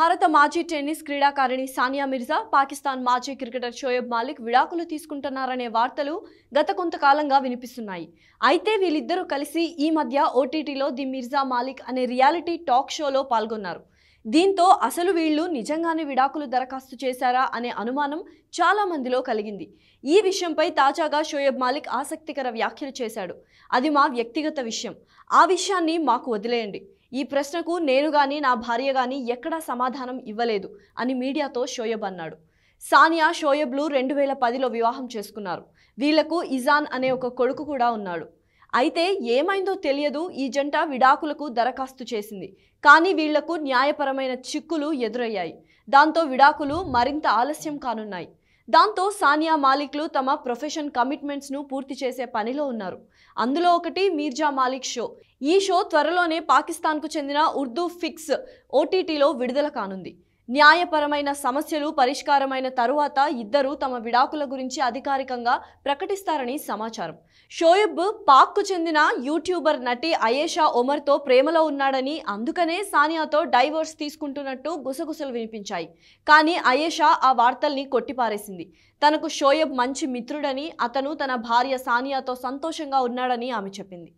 భారత మాజీ టెన్నిస్ క్రీడాకారిణి సానియా మిర్జా పాకిస్తాన్ మాజీ క్రికెటర్ షోయబ్ మాలిక్ విడాకులు తీసుకుంటున్నారనే వార్తలు గత కొంతకాలంగా వినిపిస్తున్నాయి అయితే వీళ్ళిద్దరూ కలిసి ఈ మధ్య ఓటీటీలో ది మిర్జా మాలిక్ అనే రియాలిటీ టాక్ షోలో పాల్గొన్నారు దీంతో అసలు వీళ్ళు నిజంగానే విడాకులు దరఖాస్తు చేశారా అనే అనుమానం చాలా మందిలో కలిగింది ఈ విషయంపై తాజాగా షోయబ్ మాలిక్ ఆసక్తికర వ్యాఖ్యలు చేశాడు అది మా వ్యక్తిగత విషయం ఆ విషయాన్ని మాకు వదిలేయండి ఈ ప్రశ్నకు నేను కానీ నా భార్య కానీ ఎక్కడా సమాధానం ఇవ్వలేదు అని మీడియాతో షోయబ్ అన్నాడు సానియా షోయబ్లు రెండు వేల పదిలో వివాహం చేసుకున్నారు వీళ్లకు ఇజాన్ అనే ఒక కొడుకు కూడా ఉన్నాడు అయితే ఏమైందో తెలియదు ఈ జంట విడాకులకు దరఖాస్తు చేసింది కానీ వీళ్లకు న్యాయపరమైన చిక్కులు ఎదురయ్యాయి దాంతో విడాకులు మరింత ఆలస్యం కానున్నాయి దాంతో సానియా మాలిక్లు తమ ప్రొఫెషన్ కమిట్మెంట్స్ను పూర్తి చేసే పనిలో ఉన్నారు అందులో ఒకటి మీర్జా మాలిక్ షో ఈ షో త్వరలోనే పాకిస్తాన్కు చెందిన ఉర్దూ ఫిక్స్ ఓటీటీలో విడుదల కానుంది న్యాయపరమైన సమస్యలు పరిష్కారమైన తరువాత ఇద్దరు తమ విడాకుల గురించి అధికారికంగా ప్రకటిస్తారని సమాచారం షోయబ్ పాక్కు చెందిన యూట్యూబర్ నటి అయేషా ఒమర్తో ప్రేమలో ఉన్నాడని అందుకనే సానియాతో డైవోర్స్ తీసుకుంటున్నట్టు గుసగుసలు వినిపించాయి కానీ అయేషా ఆ వార్తల్ని కొట్టిపారేసింది తనకు షోయబ్ మంచి మిత్రుడని అతను తన భార్య సానియాతో సంతోషంగా ఉన్నాడని ఆమె చెప్పింది